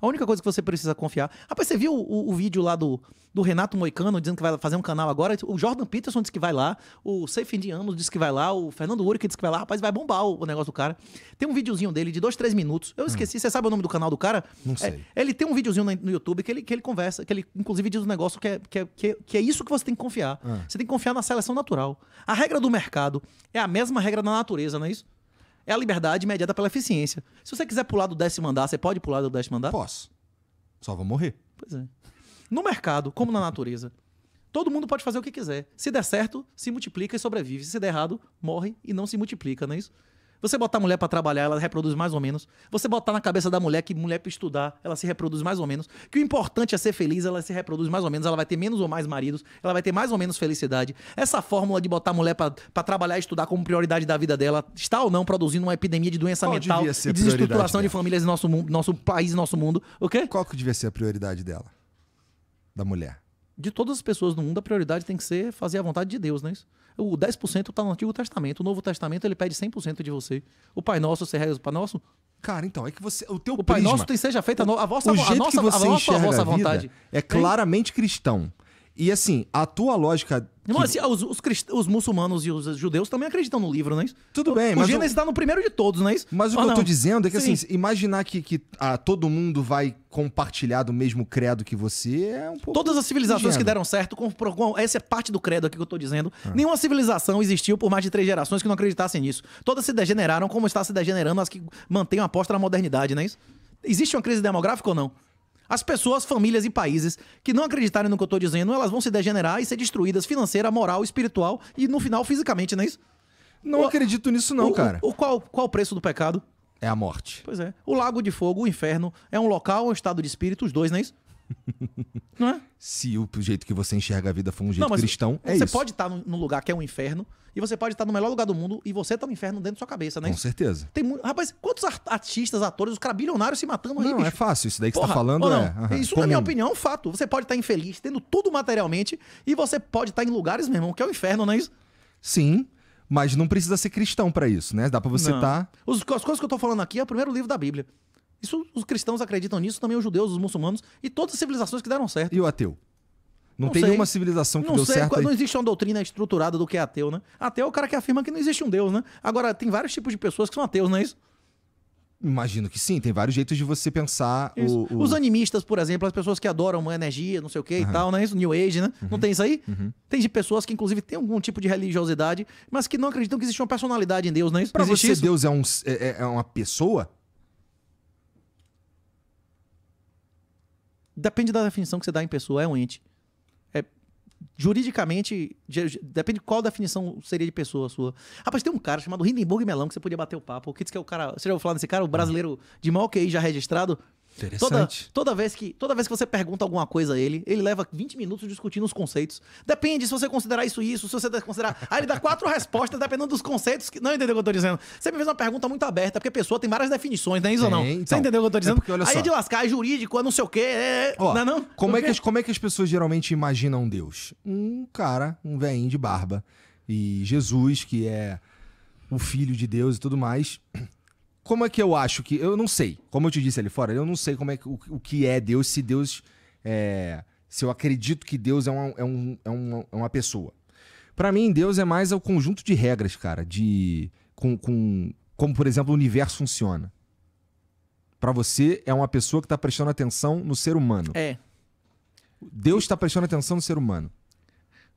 A única coisa que você precisa confiar. Rapaz, você viu o, o vídeo lá do, do Renato Moicano dizendo que vai fazer um canal agora? O Jordan Peterson disse que vai lá. O Safe Indiano disse que vai lá. O Fernando Uric disse que vai lá. Rapaz, vai bombar o, o, negócio do cara. Tem um videozinho dele de dois, três minutos. Eu hum. esqueci. Hum. Você sabe o nome do canal do cara? Não é, sei. É, ele tem um videozinho no YouTube que ele, que ele conversa, que ele inclusive diz um negócio que é, que é, que é, que é isso que você tem que confiar. Hum. Você tem que confiar na seleção natural. A regra do mercado é a mesma regra da natureza, não é isso? é a liberdade mediada pela eficiência. Se você quiser pular do décimo andar, você pode pular do décimo andar? Posso. Só vou morrer. Pois é. No mercado, como na natureza, todo mundo pode fazer o que quiser. Se der certo, se multiplica e sobrevive. Se der errado, morre e não se multiplica, não é isso? Você botar a mulher para trabalhar, ela reproduz mais ou menos. Você botar na cabeça da mulher que mulher para estudar, ela se reproduz mais ou menos. Que o importante é ser feliz, ela se reproduz mais ou menos. Ela vai ter menos ou mais maridos, ela vai ter mais ou menos felicidade. Essa fórmula de botar a mulher para trabalhar e estudar como prioridade da vida dela está ou não produzindo uma epidemia de doença Qual mental e desestruturação de famílias em nosso, nosso país, nosso mundo. ok? Qual que devia ser a prioridade dela? Da mulher de todas as pessoas no mundo, a prioridade tem que ser fazer a vontade de Deus, não é isso? O 10% está no Antigo Testamento. O Novo Testamento, ele pede 100% de você. O Pai Nosso, você reza o Pai Nosso? Cara, então, é que você. O teu o Pai Nosso tem seja feita a, vossa, vontade. a nossa, que a nossa, a nossa vontade. É claramente cristão. E assim, a tua lógica. Irmão, assim, os, os, crist... os, muçulmanos e os judeus também acreditam no livro, não é isso? Tudo bem, mas. O Gênesis está no primeiro de todos, não é isso? Mas o que não? eu tô dizendo é que, assim, Sim. assim, imaginar que, que ah, todo mundo vai compartilhar do mesmo credo que você é um pouco. Todas as civilizações ingênuo. que deram certo, com, com, essa é parte do credo aqui que eu tô dizendo. Ah. Nenhuma civilização existiu por mais de três gerações que não acreditassem nisso. Todas se degeneraram, como está se degenerando as que mantêm a aposta na modernidade, não é isso? Existe uma crise demográfica ou não? As pessoas, famílias e países que não acreditarem no que eu estou dizendo, elas vão se degenerar e ser destruídas financeira, moral, espiritual e no final fisicamente, não é isso? Não o, acredito nisso não, o, cara. O, qual, qual o preço do pecado? É a morte. Pois é. O lago de fogo, o inferno, é um local, um estado de espírito, os dois, não é isso? Não é? Se o jeito que você enxerga a vida for um jeito não, cristão, é você isso. Você pode estar tá num lugar que é um inferno e você pode estar tá no melhor lugar do mundo e você tá no inferno dentro da sua cabeça, né? Com certeza. Tem muito... Rapaz, quantos artistas, atores, os caras bilionários se matando aí, Não, é bicho? é fácil. Isso daí que Porra, você tá falando é... Uhum, isso, comum. na minha opinião, é um fato. Você pode estar tá infeliz, tendo tudo materialmente e você pode estar em lugares, meu irmão, que é o um inferno, não é isso? Sim. Mas não precisa ser cristão para isso, né? Dá para você estar. Tá... As coisas que eu tô falando aqui é o primeiro livro da Bíblia. Isso os cristãos acreditam nisso, também os judeus, os muçulmanos e todas as civilizações que deram certo. E o ateu? Não, não tem sei. nenhuma civilização que não deu sei, certo. Não existe uma doutrina estruturada do que é ateu, né? Ateu é o cara que afirma que não existe um Deus, né? Agora, tem vários tipos de pessoas que são ateus, não é isso? Imagino que sim, tem vários jeitos de você pensar. O, o... Os animistas, por exemplo, as pessoas que adoram uma energia, não sei o que uhum. e tal, né? Isso, New Age, né? Uhum. Não tem isso aí? Uhum. Tem de pessoas que, inclusive, têm algum tipo de religiosidade, mas que não acreditam que existe uma personalidade em Deus, não é isso? Pra você, isso? Deus é, um, é, é, é uma pessoa? depende da definição que você dá em pessoa, é um ente. É, juridicamente, depende qual definição seria de pessoa sua. Rapaz, tem um cara chamado Hindenburg Melão que você podia bater o papo, que diz que é o cara. Você já ouviu falar desse cara? O brasileiro de maior QI já registrado. Toda, toda, vez que, toda vez que você pergunta alguma coisa a ele, ele leva 20 minutos discutindo os conceitos. Depende se você considerar isso isso, se você considerar. Aí ah, ele dá quatro respostas dependendo dos conceitos. Que... Não entendeu o que eu tô dizendo? Você me fez uma pergunta muito aberta, porque a pessoa tem várias definições, não é isso ou não? Então, você entendeu o que eu tô é dizendo? É porque, olha Aí é só. é de lascar, é jurídico, é não sei o quê. É... é Ó, não, é não? Como, é que as, como é que as pessoas geralmente imaginam Deus? Um cara, um velhinho de barba. E Jesus, que é o filho de Deus e tudo mais como é que eu acho que. Eu não sei. Como eu te disse ali fora, eu não sei como é que, o, o que é Deus, se Deus. É, se eu acredito que Deus é, uma, é, um, é, uma, é uma pessoa. Para mim, Deus é mais o conjunto de regras, cara, de. Com, com, como, por exemplo, o universo funciona. Para você, é uma pessoa que tá prestando atenção no ser humano. É. Deus está prestando atenção no ser humano.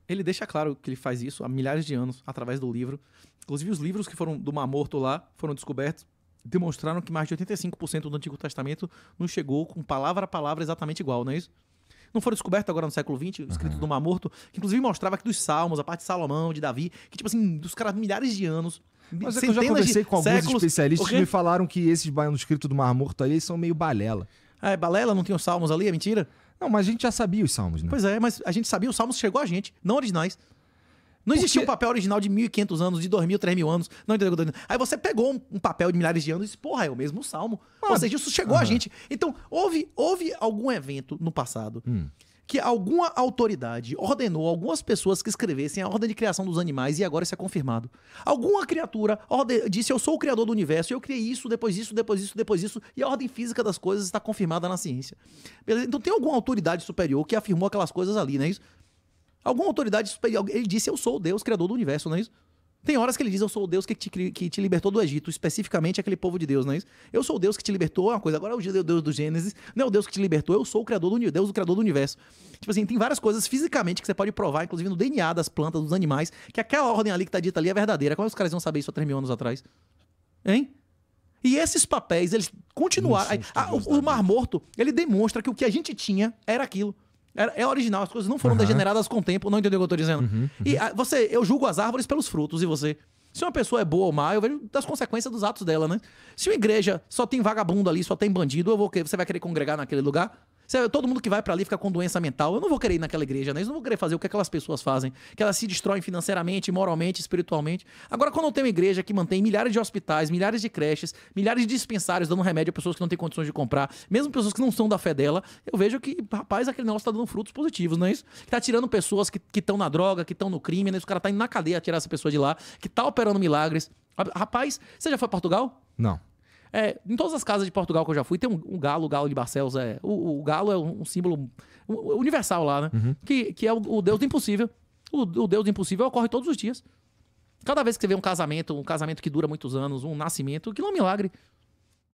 Ele deixa claro que ele faz isso há milhares de anos através do livro. Inclusive, os livros que foram do Mamorto lá foram descobertos demonstraram que mais de 85% do Antigo Testamento não chegou com palavra a palavra exatamente igual, não é isso? Não foram descobertos agora no século XX, escrito uhum. do Mar Morto, que inclusive mostrava que dos Salmos, a parte de Salomão, de Davi, que tipo assim, dos caras milhares de anos, mas é que eu já conversei com alguns séculos, especialistas que me falaram que esses manuscritos do Mar Morto aí são meio balela. Ah, é balela? Não tem os salmos ali? É mentira? Não, mas a gente já sabia os salmos, né? Pois é, mas a gente sabia, os salmos chegou a gente, não originais. Não existia um papel original de 1.500 anos, de 2.000, 3.000 anos. Não entendeu? Aí você pegou um, um, papel de milhares de anos e disse, porra, é o mesmo salmo. Mano. Ou seja, isso chegou uhum. a gente. Então, houve, houve algum evento no passado hum. que alguma autoridade ordenou algumas pessoas que escrevessem a ordem de criação dos animais e agora isso é confirmado. Alguma criatura orde... disse, eu sou o criador do universo, eu criei isso, depois isso, depois isso, depois isso, e a ordem física das coisas está confirmada na ciência. Beleza? Então, tem alguma autoridade superior que afirmou aquelas coisas ali, não é isso? Alguma autoridade Ele disse: Eu sou o Deus, criador do universo, não é isso? Tem horas que ele diz: Eu sou o Deus que te, que te libertou do Egito, especificamente aquele povo de Deus, não é isso? Eu sou o Deus que te libertou, é uma coisa. Agora é o Deus do Gênesis, não é o Deus que te libertou, eu sou o criador do Deus, o criador do universo. Tipo assim, tem várias coisas fisicamente que você pode provar, inclusive no DNA das plantas, dos animais, que aquela ordem ali que tá dita ali é verdadeira. Como é que os caras iam saber isso há 3 mil anos atrás? Hein? E esses papéis, eles continuaram. Aí, a, ah, o, o Mar Morto, ele demonstra que o que a gente tinha era aquilo. É original, as coisas não foram uhum. degeneradas com o tempo, não entendeu o que eu tô dizendo? Uhum, uhum. E a, ah, você, eu julgo as árvores pelos frutos, e você? Se uma pessoa é boa ou má, eu vejo das consequências dos atos dela, né? Se uma igreja só tem vagabundo ali, só tem bandido, eu vou, você vai querer congregar naquele lugar? É, todo mundo que vai para ali fica com doença mental. Eu não vou querer ir naquela igreja, né? Eu não vou querer fazer o que aquelas pessoas fazem, que elas se destroem financeiramente, moralmente, espiritualmente. Agora, quando eu tenho uma igreja que mantém milhares de hospitais, milhares de creches, milhares de dispensários dando remédio a pessoas que não têm condições de comprar, mesmo pessoas que não são da fé dela, eu vejo que, rapaz, aquele negócio tá dando frutos positivos, não é isso? Que tá tirando pessoas que estão na droga, que estão no crime, né? Os caras tá indo na cadeia a tirar essa pessoa de lá, que tá operando milagres. Rapaz, você já foi a Portugal? Não. É, em todas as casas de Portugal que eu já fui, tem um, um galo, o galo de Barcelos. É, o, o galo é um símbolo universal lá, né? Uhum. Que, que é o, o deus do impossível. O, o deus do impossível ocorre todos os dias. Cada vez que você vê um casamento, um casamento que dura muitos anos, um nascimento, aquilo é um milagre.